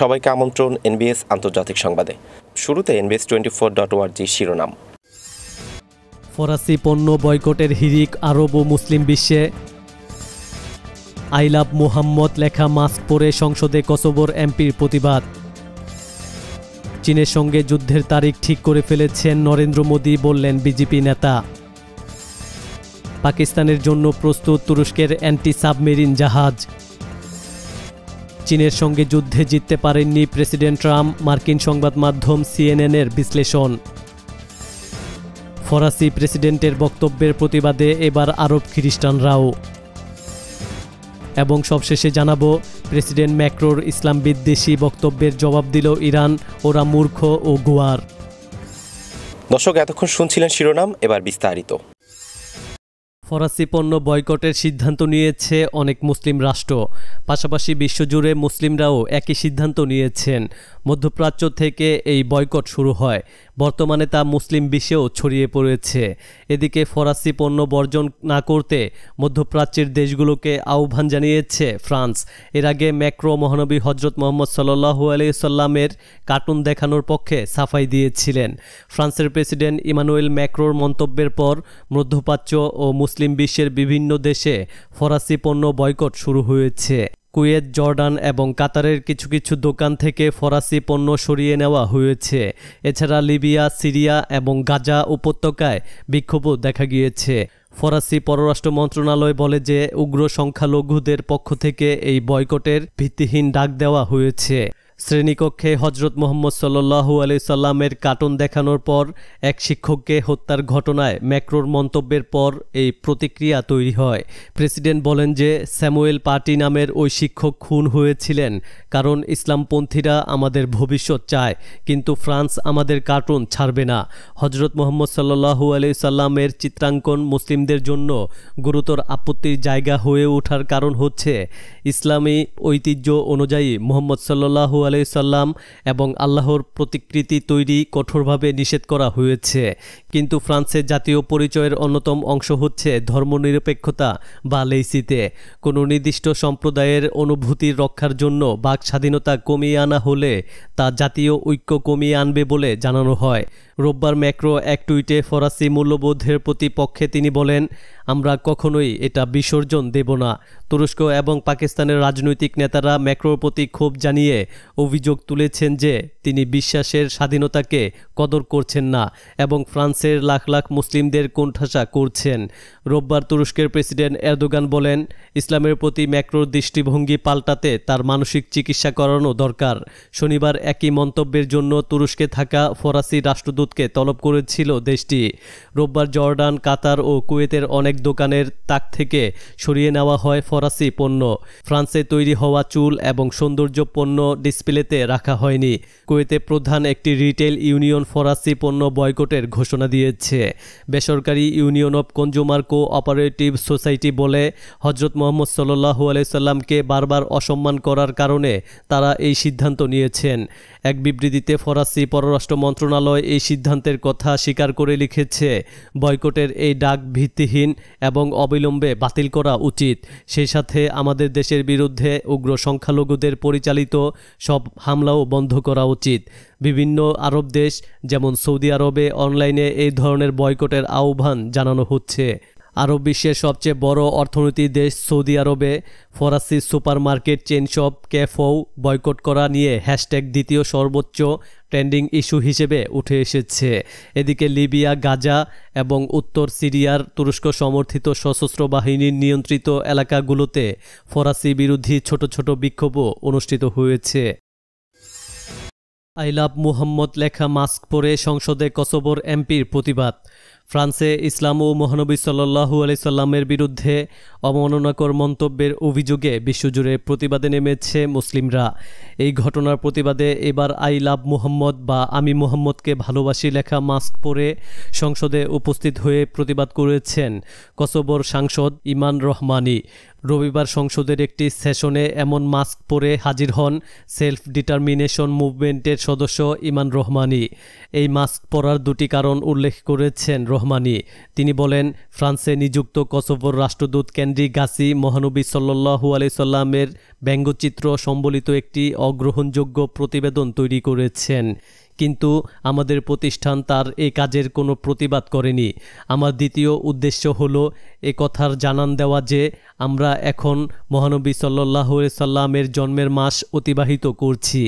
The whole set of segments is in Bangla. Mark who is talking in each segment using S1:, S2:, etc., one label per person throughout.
S1: সবাইকে আমন্ত্রণ এনবিএস আন্তর্জাতিক সংবাদে শুরুতে এনবিএস টোয়েন্টি ফোর ডট ওয়ার্জি শিরোনাম ফরাসি পণ্য বয়কটের হিরিক আরব ও মুসলিম বিশ্বে আই লাভ মুহাম্মদ লেখা মাস্ক পরে সংসদে কসোবর এমপির প্রতিবাদ চীনের সঙ্গে যুদ্ধের তারিখ ঠিক করে ফেলেছেন নরেন্দ্র মোদী বললেন বিজেপি নেতা পাকিস্তানের জন্য প্রস্তুত তুরস্কের অ্যান্টি সাবমেরিন জাহাজ চীনের সঙ্গে যুদ্ধে জিততে পারেননি প্রেসিডেন্ট ট্রাম্প মার্কিন সংবাদ মাধ্যম সিএনএনের বিশ্লেষণ ফরাসি প্রেসিডেন্টের বক্তব্যের প্রতিবাদে এবার আরব খ্রিস্টানরাও এবং সবশেষে জানাব প্রেসিডেন্ট ম্যাক্রোর ইসলাম বিদ্বেষী বক্তব্যের জবাব দিল ইরান ওরা মূর্খ ও গুয়ার দর্শক এতক্ষণ শুনছিলেন শিরোনাম এবার বিস্তারিত ফরাসি পণ্য বয়কটের সিদ্ধান্ত নিয়েছে অনেক মুসলিম রাষ্ট্র পাশাপাশি বিশ্বজুড়ে মুসলিমরাও একই সিদ্ধান্ত নিয়েছেন মধ্যপ্রাচ্য থেকে এই বয়কট শুরু হয় বর্তমানে তা মুসলিম বিশ্বেও ছড়িয়ে পড়েছে এদিকে ফরাসি পণ্য বর্জন না করতে মধ্যপ্রাচ্যের দেশগুলোকে আহ্বান জানিয়েছে ফ্রান্স এর আগে ম্যাক্রো মহানবী হজরত মোহাম্মদ আলি সাল্লামের কার্টুন দেখানোর পক্ষে সাফাই দিয়েছিলেন ফ্রান্সের প্রেসিডেন্ট ইমানুয়েল ম্যাক্রোর মন্তব্যের পর মধ্যপ্রাচ্য ও মুসলিম বিশ্বের বিভিন্ন দেশে ফরাসি পণ্য বয়কট শুরু হয়েছে কুয়েত জর্ডান এবং কাতারের কিছু কিছু দোকান থেকে ফরাসি পণ্য সরিয়ে নেওয়া হয়েছে এছাড়া লিবিয়া সিরিয়া এবং গাজা উপত্যকায় বিক্ষোভও দেখা গিয়েছে ফরাসি পররাষ্ট্র মন্ত্রণালয় বলে যে উগ্র সংখ্যালঘুদের পক্ষ থেকে এই বয়কটের ভিত্তিহীন ডাক দেওয়া হয়েছে শ্রেণীকক্ষে হজরত মোহাম্মদ সাল্লু আলি সাল্লামের কার্টুন দেখানোর পর এক শিক্ষককে হত্যার ঘটনায় ম্যাক্রোর মন্তব্যের পর এই প্রতিক্রিয়া তৈরি হয় প্রেসিডেন্ট বলেন যে স্যামুয়েল পার্টি নামের ওই শিক্ষক খুন হয়েছিলেন কারণ ইসলামপন্থীরা আমাদের ভবিষ্যৎ চায় কিন্তু ফ্রান্স আমাদের কার্টুন ছাড়বে না হজরত মোহাম্মদ সাল্লু আলি সাল্লামের চিত্রাঙ্কন মুসলিমদের জন্য গুরুতর আপত্তির জায়গা হয়ে ওঠার কারণ হচ্ছে ইসলামী ঐতিহ্য অনুযায়ী মোহাম্মদ সাল্লু আলাইসাল্লাম এবং আল্লাহর প্রতিকৃতি তৈরি কঠোরভাবে নিষেধ করা হয়েছে কিন্তু ফ্রান্সের জাতীয় পরিচয়ের অন্যতম অংশ হচ্ছে ধর্মনিরপেক্ষতা বা লেইসিতে কোনো নির্দিষ্ট সম্প্রদায়ের অনুভূতি রক্ষার জন্য বাক স্বাধীনতা কমিয়ে আনা হলে তা জাতীয় ঐক্য কমিয়ে আনবে বলে জানানো হয় রোববার ম্যাক্রো এক টুইটে ফরাসি মূল্যবোধের প্রতিপক্ষে তিনি বলেন আমরা কখনোই এটা বিসর্জন দেব না তুরস্ক এবং পাকিস্তানের রাজনৈতিক নেতারা ম্যাক্রোর প্রতি ক্ষোভ জানিয়ে অভিযোগ তুলেছেন যে তিনি বিশ্বাসের স্বাধীনতাকে কদর করছেন না এবং ফ্রান্সের লাখ লাখ মুসলিমদের কোণঠাসা করছেন রোববার তুরস্কের প্রেসিডেন্ট এরদোগান বলেন ইসলামের প্রতি ম্যাক্রোর দৃষ্টিভঙ্গি পাল্টাতে তার মানসিক চিকিৎসা করানো দরকার শনিবার একই মন্তব্যের জন্য তুরস্কে থাকা ফরাসি রাষ্ট্রদূতকে তলব করেছিল দেশটি রোববার জর্ডান কাতার ও কুয়েতের অনেক দোকানের তাক থেকে সরিয়ে নেওয়া হয় ফরাসি পণ্য ফ্রান্সে তৈরি হওয়া চুল এবং সৌন্দর্য পণ্য ডিসপ্লেতে রাখা হয়নি কুয়েতে প্রধান একটি রিটেল ইউনিয়ন ফরাসি পণ্য বয়কটের ঘোষণা দিয়েছে বেসরকারি union of consumer cooperative society বলে হজরত মোহাম্মদ সাল্লু আলাইসাল্লামকে বারবার অসম্মান করার কারণে তারা এই সিদ্ধান্ত নিয়েছেন এক বিবৃতিতে ফরাসি পররাষ্ট্র মন্ত্রণালয় এই সিদ্ধান্তের কথা স্বীকার করে লিখেছে বয়কটের এই ডাক ভিত্তিহীন এবং অবিলম্বে বাতিল করা উচিত সেই সাথে আমাদের দেশের বিরুদ্ধে উগ্র সংখ্যালঘুদের পরিচালিত সব হামলাও বন্ধ করা উচিত বিভিন্ন আরব দেশ যেমন সৌদি আরবে অনলাইনে এই ধরনের বয়কটের আহ্বান জানানো হচ্ছে আরব বিশ্বের সবচেয়ে বড় অর্থনীতি দেশ সৌদি আরবে ফরাসি সুপারমার্কেট চেন শপ ক্যাফও বয়কট করা নিয়ে হ্যাশট্যাগ দ্বিতীয় সর্বোচ্চ ট্রেন্ডিং ইস্যু হিসেবে উঠে এসেছে এদিকে লিবিয়া গাজা এবং উত্তর সিরিয়ার তুরস্ক সমর্থিত সশস্ত্র বাহিনীর নিয়ন্ত্রিত এলাকাগুলোতে ফরাসি বিরোধী ছোট ছোট বিক্ষোভও অনুষ্ঠিত হয়েছে আই লাভ মুহাম্মদ লেখা মাস্ক পরে সংসদে কসবর এমপির প্রতিবাদ ফ্রান্সে ইসলাম ও মহানবী আলি আলাইসাল্লামের বিরুদ্ধে অবমাননাকর মন্তব্যের অভিযোগে বিশ্বজুড়ে প্রতিবাদে নেমেছে মুসলিমরা এই ঘটনার প্রতিবাদে এবার আই লাভ মুহাম্মদ বা আমি মোহাম্মদকে ভালোবাসি লেখা মাস্ক পরে সংসদে উপস্থিত হয়ে প্রতিবাদ করেছেন কসবর সাংসদ ইমান রহমানি রবিবার সংসদের একটি সেশনে এমন মাস্ক পরে হাজির হন সেলফ ডিটারমিনেশন মুভমেন্টের সদস্য ইমান রহমানি এই মাস্ক পরার দুটি কারণ উল্লেখ করেছেন রহমানি তিনি বলেন ফ্রান্সে নিযুক্ত কসোভোর রাষ্ট্রদূত ক্যান্ডি গাসি মহানবী সাল্লু সাল্লামের ব্যঙ্গচিত্র সম্বলিত একটি অগ্রহণযোগ্য প্রতিবেদন তৈরি করেছেন কিন্তু আমাদের প্রতিষ্ঠান তার এই কাজের কোনো প্রতিবাদ করেনি আমার দ্বিতীয় উদ্দেশ্য হলো এ কথার জানান দেওয়া যে আমরা এখন মহানবী সাল্লাহ সাল্লামের জন্মের মাস অতিবাহিত করছি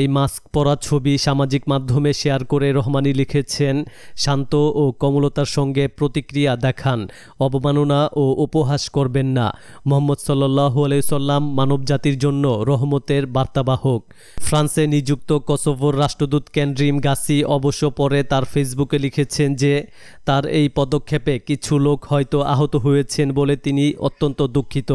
S1: এই মাস্ক পরা ছবি সামাজিক মাধ্যমে শেয়ার করে রহমানি লিখেছেন শান্ত ও কমলতার সঙ্গে প্রতিক্রিয়া দেখান অবমাননা ও উপহাস করবেন না মোহাম্মদ সাল্লু আলাইসাল্লাম মানব জাতির জন্য রহমতের বার্তাবাহক ফ্রান্সে নিযুক্ত কসোভোর রাষ্ট্রদূত ক্যান্ড্রিম গাসি অবশ্য পরে তার ফেসবুকে লিখেছেন যে তার এই পদক্ষেপে কিছু লোক হয়তো আহত হয়েছেন বলে তিনি অত্যন্ত দুঃখিত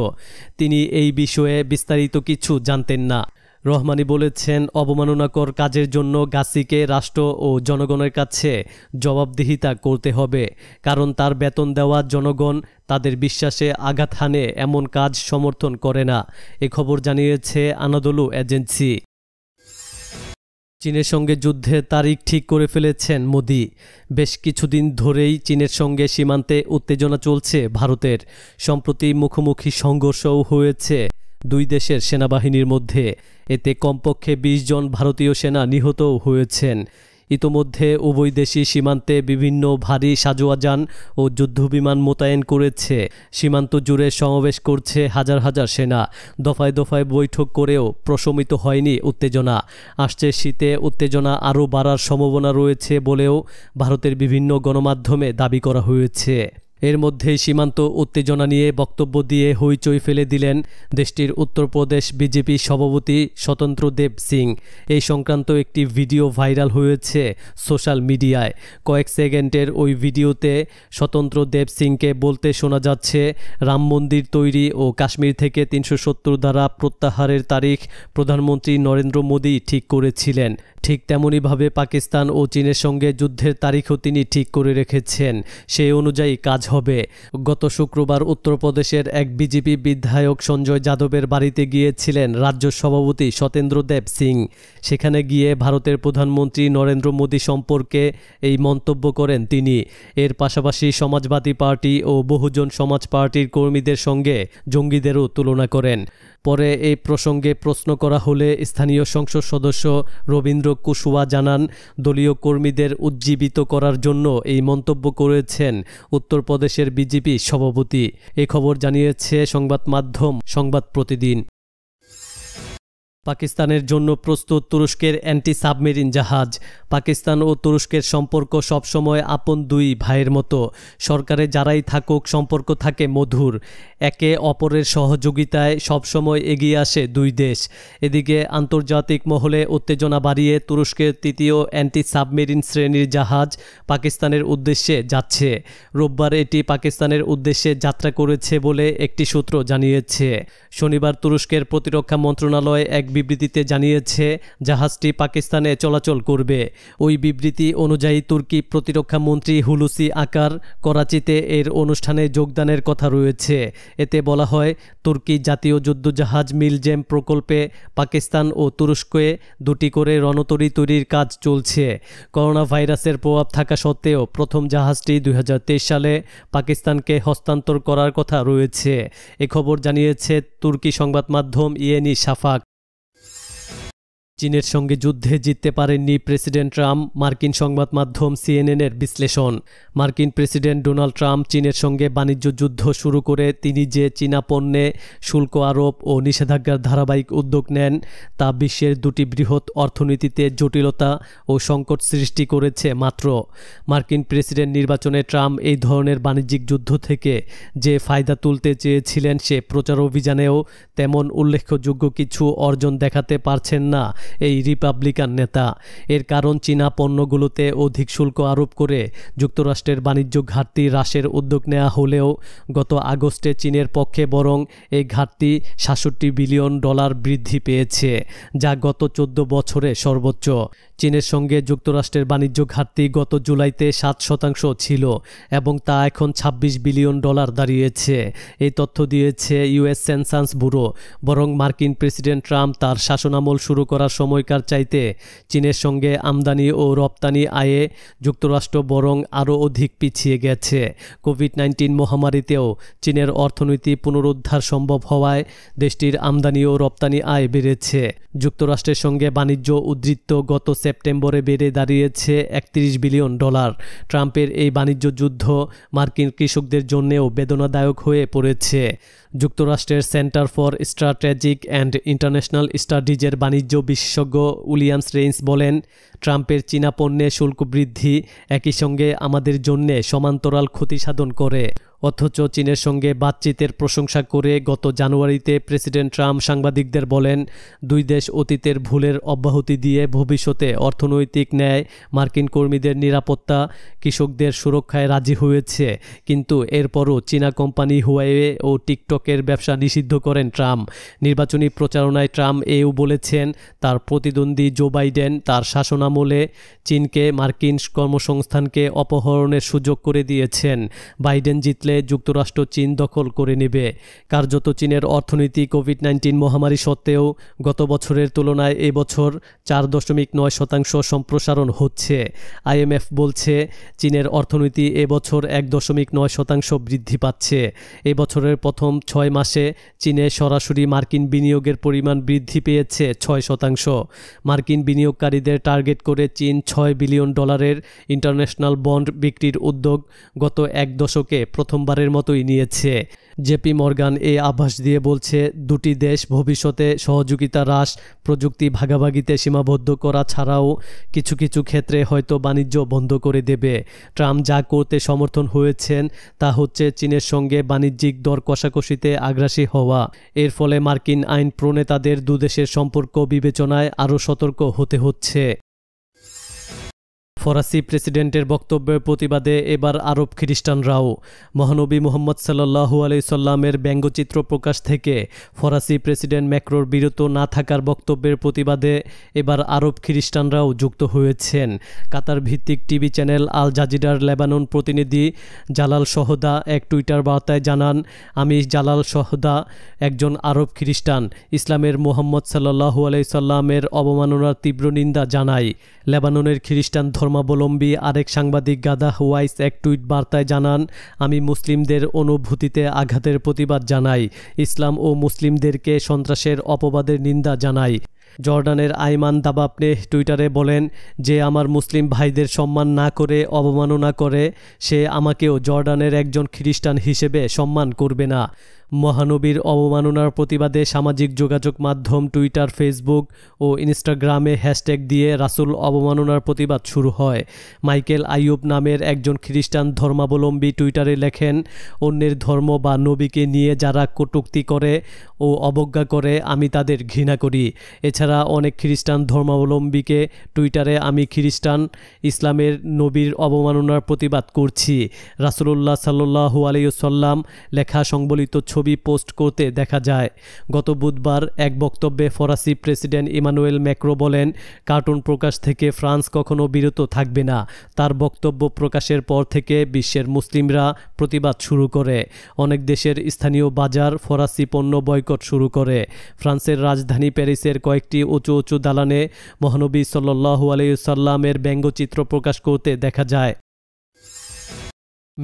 S1: তিনি এই বিষয়ে বিস্তারিত কিছু জানতেন না রহমানি বলেছেন অবমাননাকর কাজের জন্য গাসিকে রাষ্ট্র ও জনগণের কাছে জবাবদিহিতা করতে হবে কারণ তার বেতন দেওয়া জনগণ তাদের বিশ্বাসে আঘাত হানে এমন কাজ সমর্থন করে না এ খবর জানিয়েছে আনাদলু এজেন্সি চীনের সঙ্গে যুদ্ধে তারিখ ঠিক করে ফেলেছেন মোদি বেশ কিছুদিন ধরেই চীনের সঙ্গে সীমান্তে উত্তেজনা চলছে ভারতের সম্প্রতি মুখোমুখি সংঘর্ষও হয়েছে দুই দেশের সেনাবাহিনীর মধ্যে এতে কমপক্ষে ২০ জন ভারতীয় সেনা নিহত হয়েছেন ইতোমধ্যে উভয় দেশই সীমান্তে বিভিন্ন ভারী সাজোয়াজান ও যুদ্ধবিমান মোতায়েন করেছে সীমান্ত জুড়ে সমাবেশ করছে হাজার হাজার সেনা দফায় দফায় বৈঠক করেও প্রশমিত হয়নি উত্তেজনা আসছে শীতে উত্তেজনা আরও বাড়ার সম্ভাবনা রয়েছে বলেও ভারতের বিভিন্ন গণমাধ্যমে দাবি করা হয়েছে এর মধ্যে সীমান্ত উত্তেজনা নিয়ে বক্তব্য দিয়ে হইচই ফেলে দিলেন দেশটির উত্তরপ্রদেশ বিজেপি সভাপতি স্বতন্ত্র দেব সিং এই সংক্রান্ত একটি ভিডিও ভাইরাল হয়েছে সোশ্যাল মিডিয়ায় কয়েক সেকেন্ডের ওই ভিডিওতে স্বতন্ত্র দেব সিংকে বলতে শোনা যাচ্ছে রাম মন্দির তৈরি ও কাশ্মীর থেকে তিনশো দ্বারা প্রত্যাহারের তারিখ প্রধানমন্ত্রী নরেন্দ্র মোদী ঠিক করেছিলেন ঠিক তেমনইভাবে পাকিস্তান ও চীনের সঙ্গে যুদ্ধের তারিখও তিনি ঠিক করে রেখেছেন সেই অনুযায়ী কাজ হবে গত শুক্রবার উত্তরপ্রদেশের এক বিজেপি বিধায়ক সঞ্জয় যাদবের বাড়িতে গিয়েছিলেন রাজ্য সভাপতি সতেন্দ্র দেব সিং সেখানে গিয়ে ভারতের প্রধানমন্ত্রী নরেন্দ্র মোদী সম্পর্কে এই মন্তব্য করেন তিনি এর পাশাপাশি সমাজবাদী পার্টি ও বহুজন সমাজ পার্টির কর্মীদের সঙ্গে জঙ্গিদেরও তুলনা করেন পরে এই প্রসঙ্গে প্রশ্ন করা হলে স্থানীয় সংসদ সদস্য রবীন্দ্র কুশুয়া জানান দলীয় কর্মীদের উজ্জীবিত করার জন্য এই মন্তব্য করেছেন উত্তরপ্রদেশ বাংলাদেশের বিজেপি সভাপতি এ খবর জানিয়েছে সংবাদ মাধ্যম সংবাদ প্রতিদিন পাকিস্তানের জন্য প্রস্তুত তুরস্কের অ্যান্টি সাবমেরিন জাহাজ পাকিস্তান ও তুরস্কের সম্পর্ক সবসময় আপন দুই ভাইয়ের মতো সরকারে যারাই থাকুক সম্পর্ক থাকে মধুর একে অপরের সহযোগিতায় সবসময় এগিয়ে আসে দুই দেশ এদিকে আন্তর্জাতিক মহলে উত্তেজনা বাড়িয়ে তুরস্কের তৃতীয় অ্যান্টি সাবমেরিন শ্রেণীর জাহাজ পাকিস্তানের উদ্দেশ্যে যাচ্ছে রোববার এটি পাকিস্তানের উদ্দেশ্যে যাত্রা করেছে বলে একটি সূত্র জানিয়েছে শনিবার তুরস্কের প্রতিরক্ষা মন্ত্রণালয় এক বিবৃতিতে জানিয়েছে জাহাজটি পাকিস্তানে চলাচল করবে ওই বিবৃতি অনুযায়ী তুর্কি প্রতিরক্ষা মন্ত্রী হুলুসি আকার করাচিতে এর অনুষ্ঠানে যোগদানের কথা রয়েছে এতে বলা হয় তুর্কি জাতীয় যুদ্ধজাহাজ মিলজেম প্রকল্পে পাকিস্তান ও তুরস্কে দুটি করে রণতরী তৈরির কাজ চলছে করোনা ভাইরাসের প্রভাব থাকা সত্ত্বেও প্রথম জাহাজটি দুই সালে পাকিস্তানকে হস্তান্তর করার কথা রয়েছে এ খবর জানিয়েছে তুর্কি সংবাদ মাধ্যম ইয়েনি সাফাক চীনের সঙ্গে যুদ্ধে জিততে পারেননি প্রেসিডেন্ট ট্রাম্প মার্কিন সংবাদ মাধ্যম সিএনএনের বিশ্লেষণ মার্কিন প্রেসিডেন্ট ডোনাল্ড ট্রাম্প চীনের সঙ্গে বাণিজ্য যুদ্ধ শুরু করে তিনি যে চীনা পণ্যে শুল্ক আরোপ ও নিষেধাজ্ঞার ধারাবাহিক উদ্যোগ নেন তা বিশ্বের দুটি বৃহৎ অর্থনীতিতে জটিলতা ও সংকট সৃষ্টি করেছে মাত্র মার্কিন প্রেসিডেন্ট নির্বাচনে ট্রাম্প এই ধরনের বাণিজ্যিক যুদ্ধ থেকে যে ফায়দা তুলতে চেয়েছিলেন সে প্রচার অভিযানেও তেমন উল্লেখযোগ্য কিছু অর্জন দেখাতে পারছেন না এই রিপাবলিকান নেতা এর কারণ চীনা পণ্যগুলোতে অধিক শুল্ক আরোপ করে যুক্তরাষ্ট্রের বাণিজ্য ঘাটতি হ্রাসের উদ্যোগ নেওয়া হলেও গত আগস্টে চীনের পক্ষে বরং এই ঘাটতি সাতষট্টি বিলিয়ন ডলার বৃদ্ধি পেয়েছে যা গত চোদ্দ বছরে সর্বোচ্চ চীনের সঙ্গে যুক্তরাষ্ট্রের বাণিজ্য ঘাটতি গত জুলাইতে সাত শতাংশ ছিল এবং তা এখন ২৬ বিলিয়ন ডলার দাঁড়িয়েছে এই তথ্য দিয়েছে ইউএস সেন্সান্স ব্যুরো বরং মার্কিন প্রেসিডেন্ট ট্রাম্প তার শাসনামল শুরু করার সময়কার চাইতে চীনের সঙ্গে আমদানি ও রপ্তানি আয়ে যুক্তরাষ্ট্র বরং আরও অধিক পিছিয়ে গেছে কোভিড নাইন্টিন মহামারীতেও চীনের অর্থনীতি পুনরুদ্ধার সম্ভব হওয়ায় দেশটির আমদানি ও রপ্তানি আয় বেড়েছে যুক্তরাষ্ট্রের সঙ্গে বাণিজ্য উদ্বৃত্ত গত সেপ্টেম্বরে বেড়ে দাঁড়িয়েছে একত্রিশ বিলিয়ন ডলার ট্রাম্পের এই বাণিজ্য যুদ্ধ মার্কিন কৃষকদের জন্যেও বেদনাদায়ক হয়ে পড়েছে যুক্তরাষ্ট্রের centre for strategic and international স্টাডিজের বাণিজ্য বিশেষজ্ঞ উইলিয়ামস রেইন্স বলেন ট্রাম্পের চীনা পণ্যে শুল্ক বৃদ্ধি একই সঙ্গে আমাদের জন্যে সমান্তরাল ক্ষতি সাধন করে অথচ চীনের সঙ্গে বাতচিতের প্রশংসা করে গত জানুয়ারিতে প্রেসিডেন্ট ট্রাম্প সাংবাদিকদের বলেন দুই দেশ অতীতের ভুলের অব্যাহতি দিয়ে ভবিষ্যতে অর্থনৈতিক ন্যায় মার্কিন কর্মীদের নিরাপত্তা কৃষকদের সুরক্ষায় রাজি হয়েছে কিন্তু এরপরও চীনা কোম্পানি হুয়াইয়ে ও টিকটক মাদকের ব্যবসা নিষিদ্ধ করেন ট্রাম্প নির্বাচনী প্রচারণায় ট্রাম্প এও বলেছেন তার প্রতিদ্বন্দ্বী জো বাইডেন তার শাসনামলে চীনকে মার্কিন কর্মসংস্থানকে অপহরণের সুযোগ করে দিয়েছেন বাইডেন জিতলে যুক্তরাষ্ট্র চীন দখল করে নেবে কার্যত চীনের অর্থনীতি কোভিড নাইন্টিন মহামারী সত্ত্বেও গত বছরের তুলনায় এবছর চার দশমিক নয় শতাংশ সম্প্রসারণ হচ্ছে আইএমএফ বলছে চীনের অর্থনীতি এবছর এক দশমিক নয় শতাংশ বৃদ্ধি পাচ্ছে এবছরের প্রথম ছয় মাসে চীনে সরাসরি মার্কিন বিনিয়োগের পরিমাণ বৃদ্ধি পেয়েছে ছয় শতাংশ মার্কিন বিনিয়োগকারীদের টার্গেট করে চীন ছয় বিলিয়ন ডলারের ইন্টারন্যাশনাল বন্ড বিক্রির উদ্যোগ গত এক দশকে প্রথমবারের মতোই নিয়েছে জেপি মর্গান এ আভাস দিয়ে বলছে দুটি দেশ ভবিষ্যতে সহযোগিতা হ্রাস প্রযুক্তি ভাগাভাগিতে সীমাবদ্ধ করা ছাড়াও কিছু কিছু ক্ষেত্রে হয়তো বাণিজ্য বন্ধ করে দেবে ট্রাম্প যা করতে সমর্থন হয়েছেন তা হচ্ছে চীনের সঙ্গে বাণিজ্যিক দর কষাকষিতে আগ্রাসী হওয়া এর ফলে মার্কিন আইন প্রণেতাদের দুদেশের সম্পর্ক বিবেচনায় আরও সতর্ক হতে হচ্ছে ফরাসি প্রেসিডেন্টের বক্তব্যের প্রতিবাদে এবার আরব খ্রিস্টানরাও মহানবী মোহাম্মদ আলি আলাইসাল্লামের ব্যঙ্গচিত্র প্রকাশ থেকে ফরাসি প্রেসিডেন্ট ম্যাক্রোর বিরত না থাকার বক্তব্যের প্রতিবাদে এবার আরব খ্রিস্টানরাও যুক্ত হয়েছেন কাতার ভিত্তিক টিভি চ্যানেল আল জাজিডার লেবানন প্রতিনিধি জালাল সহদা এক টুইটার বার্তায় জানান আমি জালাল সহদা একজন আরব খ্রিস্টান ইসলামের মোহাম্মদ আলি আলাইসাল্লামের অবমাননার তীব্র নিন্দা জানাই লেবাননের খ্রিস্টান ধর্ম ধর্মাবলম্বী আরেক সাংবাদিক গাদা হোয়াইস এক টুইট বার্তায় জানান আমি মুসলিমদের অনুভূতিতে আঘাতের প্রতিবাদ জানাই ইসলাম ও মুসলিমদেরকে সন্ত্রাসের অপবাদের নিন্দা জানাই জর্ডানের আইমান দাবাপনে টুইটারে বলেন যে আমার মুসলিম ভাইদের সম্মান না করে অবমাননা করে সে আমাকেও জর্ডানের একজন খ্রিস্টান হিসেবে সম্মান করবে না মহানবীর অবমাননার প্রতিবাদে সামাজিক যোগাযোগ মাধ্যম টুইটার ফেসবুক ও ইনস্টাগ্রামে হ্যাশট্যাগ দিয়ে রাসুল অবমাননার প্রতিবাদ শুরু হয় মাইকেল আইয়ুব নামের একজন খ্রিস্টান ধর্মাবলম্বী টুইটারে লেখেন অন্যের ধর্ম বা নবীকে নিয়ে যারা কটুক্তি করে ও অবজ্ঞা করে আমি তাদের ঘৃণা করি এছাড়া অনেক খ্রিস্টান ধর্মাবলম্বীকে টুইটারে আমি খ্রিস্টান ইসলামের নবীর অবমাননার প্রতিবাদ করছি রাসুলুল্লাহ সাল্লু আলিয়াল্লাম লেখা সংবলিত ছ ছবি পোস্ট করতে দেখা যায় গত বুধবার এক বক্তব্যে ফরাসি প্রেসিডেন্ট ইমানুয়েল ম্যাক্রো বলেন কার্টুন প্রকাশ থেকে ফ্রান্স কখনো বিরত থাকবে না তার বক্তব্য প্রকাশের পর থেকে বিশ্বের মুসলিমরা প্রতিবাদ শুরু করে অনেক দেশের স্থানীয় বাজার ফরাসি পণ্য বয়কট শুরু করে ফ্রান্সের রাজধানী প্যারিসের কয়েকটি উঁচু উঁচু দালানে মহানবী সাল্লু আলাইসাল্লামের ব্যঙ্গচিত্র প্রকাশ করতে দেখা যায়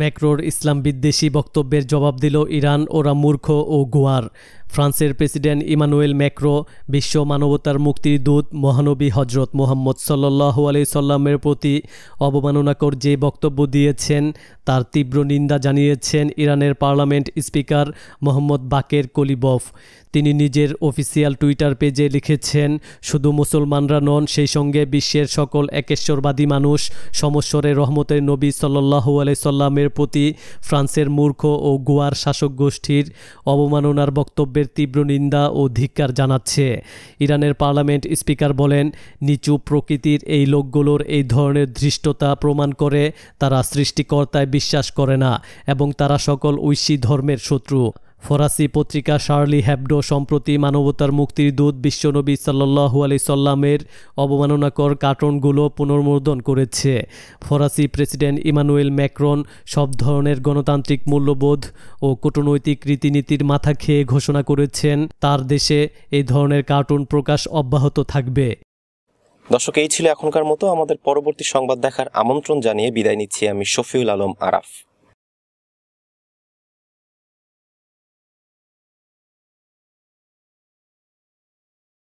S1: ম্যাক্রোর ইসলাম বিদ্বেষী বক্তব্যের জবাব দিল ইরান ওরা মূর্খ ও গোয়ার ফ্রান্সের প্রেসিডেন্ট ইমানুয়েল ম্যাক্রো বিশ্ব মানবতার মুক্তির দূত মহানবী হজরত মোহাম্মদ সাল্লাহ আলি সাল্লামের প্রতি অবমাননাকর যে বক্তব্য দিয়েছেন তার তীব্র নিন্দা জানিয়েছেন ইরানের parliament speaker Mohammad Baqer Qalibaf তিনি নিজের অফিসিয়াল টুইটার পেজে লিখেছেন শুধু মুসলমানরা নন সেই সঙ্গে বিশ্বের সকল একেশ্বরবাদী মানুষ সমস্বরে রহমতের নবী সাল্লাহ সাল্লামের প্রতি ফ্রান্সের মূর্খ ও গোয়ার শাসক গোষ্ঠীর অবমাননার বক্তব্য মন্তব্যের তীব্র নিন্দা ও ধিক্কার জানাচ্ছে ইরানের পার্লামেন্ট স্পিকার বলেন নিচু প্রকৃতির এই লোকগুলোর এই ধরনের ধৃষ্টতা প্রমাণ করে তারা সৃষ্টিকর্তায় বিশ্বাস করে না এবং তারা সকল ঐশী ধর্মের শত্রু ফরাসি পত্রিকা শার্লি হ্যাবডো সম্প্রতি মানবতার মুক্তির দূত বিশ্বনবী সাল্লু আলি সাল্লামের অবমাননাকর কার্টুনগুলো পুনর্মুদ্রণ করেছে ফরাসি প্রেসিডেন্ট ইমানুয়েল ম্যাক্রন সব ধরনের গণতান্ত্রিক মূল্যবোধ ও কূটনৈতিক রীতিনীতির মাথা খেয়ে ঘোষণা করেছেন তার দেশে এই ধরনের কার্টুন প্রকাশ অব্যাহত থাকবে দর্শক এই ছিল এখনকার মতো আমাদের পরবর্তী সংবাদ দেখার আমন্ত্রণ জানিয়ে বিদায় নিচ্ছি আমি শফিউল আলম আরাফ